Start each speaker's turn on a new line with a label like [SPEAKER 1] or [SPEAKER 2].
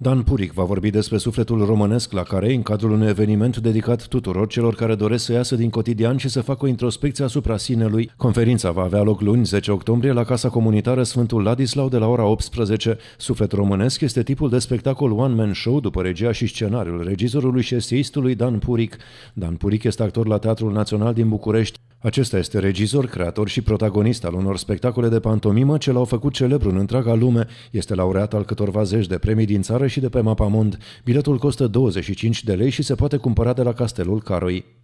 [SPEAKER 1] Dan Puric va vorbi despre sufletul românesc la care, în cadrul unui eveniment dedicat tuturor celor care doresc să iasă din cotidian și să facă o introspecție asupra sinelui, conferința va avea loc luni 10 octombrie la Casa Comunitară Sfântul Ladislau de la ora 18. Suflet românesc este tipul de spectacol one-man show după regia și scenariul regizorului și esteistului Dan Puric. Dan Puric este actor la Teatrul Național din București. Acesta este regizor, creator și protagonist al unor spectacole de pantomimă ce l-au făcut celebru în întreaga lume, este laureat al câtorva zeci de premii din țară și de pe Mapamond. Biletul costă 25 de lei și se poate cumpăra de la Castelul Caroi.